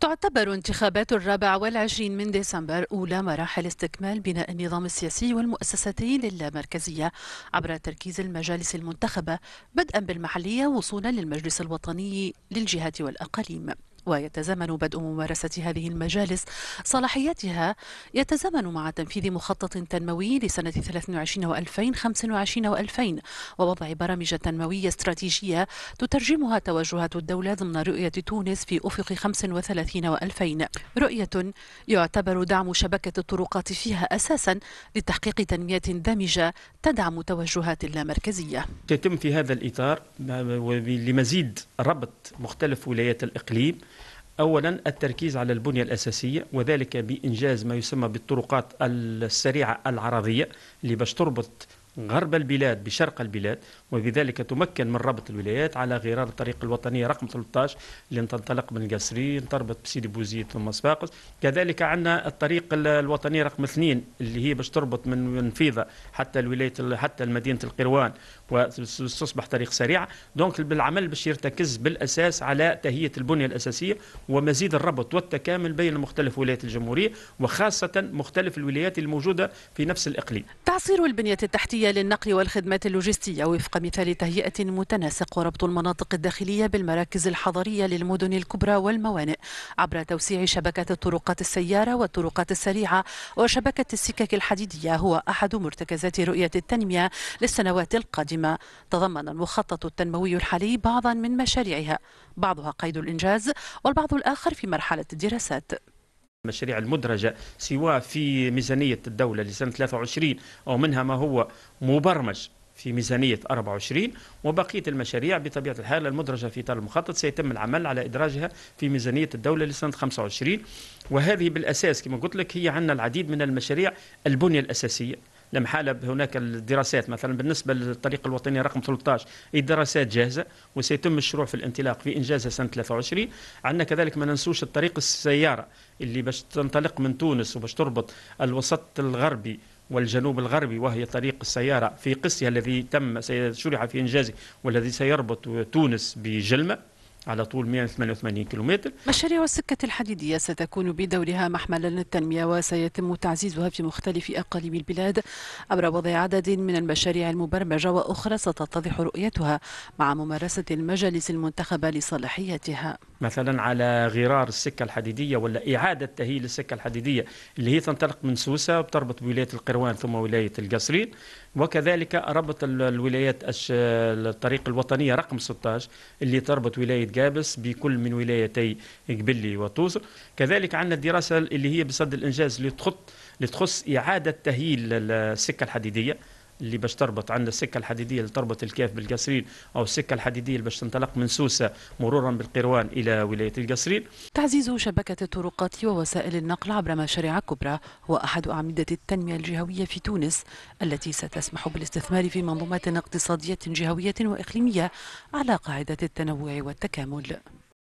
تعتبر انتخابات الرابع والعشرين من ديسمبر أولى مراحل استكمال بناء النظام السياسي والمؤسساتي للامركزية عبر تركيز المجالس المنتخبة بدءا بالمحلية وصولا للمجلس الوطني للجهات والأقاليم ويتزامن بدء ممارسة هذه المجالس صلاحيتها يتزامن مع تنفيذ مخطط تنموي لسنة 23 و2000 25 و2000 ووضع برامج تنموية استراتيجية تترجمها توجهات الدولة ضمن رؤية تونس في أفق 35 و2000 رؤية يعتبر دعم شبكة الطرقات فيها أساسا لتحقيق تنمية دامجة تدعم توجهات اللامركزية تتم في هذا الإطار لمزيد ربط مختلف ولايات الإقليم أولا التركيز على البنية الأساسية وذلك بإنجاز ما يسمى بالطرقات السريعة العرضية اللي باش تربط غرب البلاد بشرق البلاد وبذلك تمكن من ربط الولايات على غرار الطريق الوطنية رقم 13 اللي تنطلق من القصرين تربط بسيدي بوزيد ثم صفاقس كذلك عندنا الطريق الوطنية رقم 2 اللي هي باش تربط من فيضة حتى الولاية حتى مدينة القروان وتصبح طريق سريعة دونك بالعمل باش يرتكز بالأساس على تهيئة البنية الأساسية ومزيد الربط والتكامل بين مختلف ولايات الجمهورية وخاصة مختلف الولايات الموجودة في نفس الإقليم تعصير البنية التحتية للنقل والخدمات اللوجستية وفق مثال تهيئة متناسق وربط المناطق الداخلية بالمراكز الحضرية للمدن الكبرى والموانئ عبر توسيع شبكة الطرقات السيارة والطرقات السريعة وشبكة السكك الحديدية هو أحد مرتكزات رؤية التنمية للسنوات القادمة تضمن المخطط التنموي الحالي بعضا من مشاريعها بعضها قيد الإنجاز والبعض الآخر في مرحلة الدراسات المشاريع المدرجة سواء في ميزانية الدولة لسنة 23 أو منها ما هو مبرمج في ميزانية 24 وبقية المشاريع بطبيعة الحال المدرجة في إطار المخطط سيتم العمل على إدراجها في ميزانية الدولة لسنة 25 وهذه بالأساس كما قلت لك هي عندنا العديد من المشاريع البنية الأساسية لم هناك الدراسات مثلا بالنسبه للطريق الوطني رقم 13 الدراسات جاهزه وسيتم الشروع في الانطلاق في انجازها سنه 23 عندنا كذلك ما ننسوش الطريق السياره اللي باش تنطلق من تونس وباش تربط الوسط الغربي والجنوب الغربي وهي طريق السيارة في قسها الذي تم شرع في إنجازه والذي سيربط تونس بجلمة على طول 188 كيلومتر مشاريع السكة الحديدية ستكون بدورها محملا للتنمية وسيتم تعزيزها في مختلف أقاليم البلاد عبر وضع عدد من المشاريع المبرمجة وأخرى ستتضح رؤيتها مع ممارسة المجالس المنتخبة لصلاحيتها مثلا على غرار السكة الحديدية ولا إعادة تهيل السكة الحديدية اللي هي تنطلق من سوسة وتربط بولاية القروان ثم ولاية القصرين وكذلك ربط الولايات الطريق الوطنية رقم 16 اللي تربط ولاية جابس بكل من ولايتي قبلي وطوسر كذلك عندنا الدراسة اللي هي بصد الإنجاز اللي تخط إعادة تهيل السكة الحديدية اللي باش تربط عندنا السكه الحديديه اللي تربط الكاف بالقصرين او السكه الحديديه اللي باش تنطلق من سوسه مرورا بالقيروان الى ولايه القصرين. تعزيز شبكه الطرقات ووسائل النقل عبر مشاريع كبرى هو احد اعمده التنميه الجهويه في تونس التي ستسمح بالاستثمار في منظومات اقتصاديه جهويه واقليميه على قاعده التنوع والتكامل.